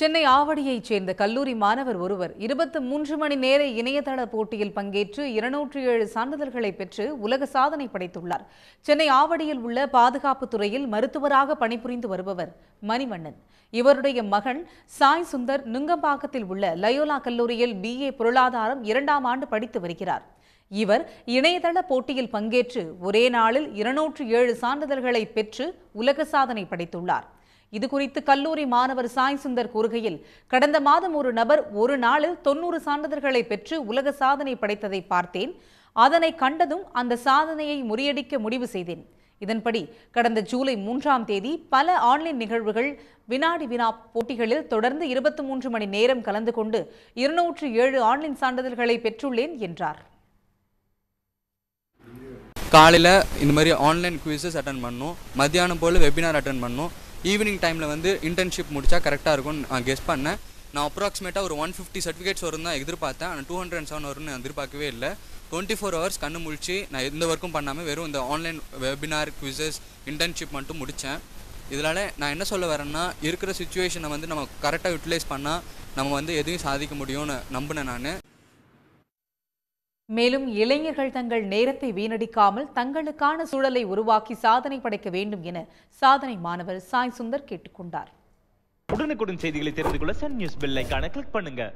சென்னை ஆவடியைச் சேர்ந்த கல்லூரி மாணவர் ஒருவர் இருபத்து மூன்று மணி நேர இணையதள போட்டியில் பங்கேற்று இருநூற்றி ஏழு சான்றிதழ்களை பெற்று உலக சாதனை படைத்துள்ளார் சென்னை ஆவடியில் உள்ள பாதுகாப்பு துறையில் மருத்துவராக பணிபுரிந்து வருபவர் மணிவண்ணன் இவருடைய மகன் சாய் சுந்தர் நுங்கம்பாக்கத்தில் உள்ள லயோலா கல்லூரியில் பிஏ பொருளாதாரம் இரண்டாம் ஆண்டு படித்து வருகிறார் இவர் இணையதள போட்டியில் பங்கேற்று ஒரே நாளில் இருநூற்றி ஏழு சான்றிதழ்களை பெற்று உலக சாதனை படைத்துள்ளார் இது குறித்து கல்லூரி மாணவர் சாய் சுந்தர் கூறுகையில் கடந்த மாதம் ஒரு நபர் ஒரு நாளில் தொன்னூறு சான்றிதழ்களை பெற்று உலக சாதனை படைத்ததை பார்த்தேன் அதனை கண்டதும் அந்த சாதனையை முறியடிக்க முடிவு செய்தேன் இதன்படி கடந்த ஜூலை மூன்றாம் தேதி பல ஆன்லைன் நிகழ்வுகள் வினாடி வினா போட்டிகளில் தொடர்ந்து இருபத்தி மூன்று மணி நேரம் கலந்து கொண்டு இருநூற்று ஏழு ஆன்லைன் சான்றிதழ்களை பெற்றுள்ளேன் என்றார் காலையில் இந்த மாதிரி ஆன்லைன் குவிஸஸ் அட்டன் பண்ணும் மத்தியானம் போல் வெபினார் அட்டன் பண்ணும் ஈவினிங் டைமில் வந்து இன்டர்ன்ஷிப் முடித்தா கரெக்டாக இருக்கும்னு நான் கெஸ் பண்ணேன் நான் அப்ராக்சிமேட்டாக ஒரு ஒன் ஃபிஃப்டி சர்டிஃபிகேட்ஸ் வரும் தான் எதிர்பார்த்தேன் ஆனால் டூ ஹண்ட்ரட் செவன் வரும்னு எதிர்பார்க்கவே இல்லை டுவெண்ட்டி ஃபோர் ஹவர்ஸ் கண்ணு முழிச்சு நான் எந்த ஒர்க்கும் பண்ணாமல் வெறும் இந்த ஆன்லைன் வெபினார் குவிசஸ் இன்டர்ன்ஷிப் மட்டும் முடித்தேன் இதனால் நான் என்ன சொல்ல வரேன்னா இருக்கிற சுச்சுவேஷனை வந்து நம்ம கரெக்டாக யூட்டிலைஸ் பண்ணால் நம்ம வந்து எதையும் சாதிக்க முடியும்னு நம்பினேன் நான் மேலும் இளைஞர்கள் தங்கள் நேரத்தை வீணடிக்காமல் தங்களுக்கான சூழலை உருவாக்கி சாதனை படைக்க வேண்டும் என சாதனை மாணவர் சாய் சுந்தர் கேட்டுக்கொண்டார் உடனுக்குடன் செய்திகளை தெரிந்து கொள்ள சன் நியூஸ் பெல் ஐக்கான கிளிக் பண்ணுங்க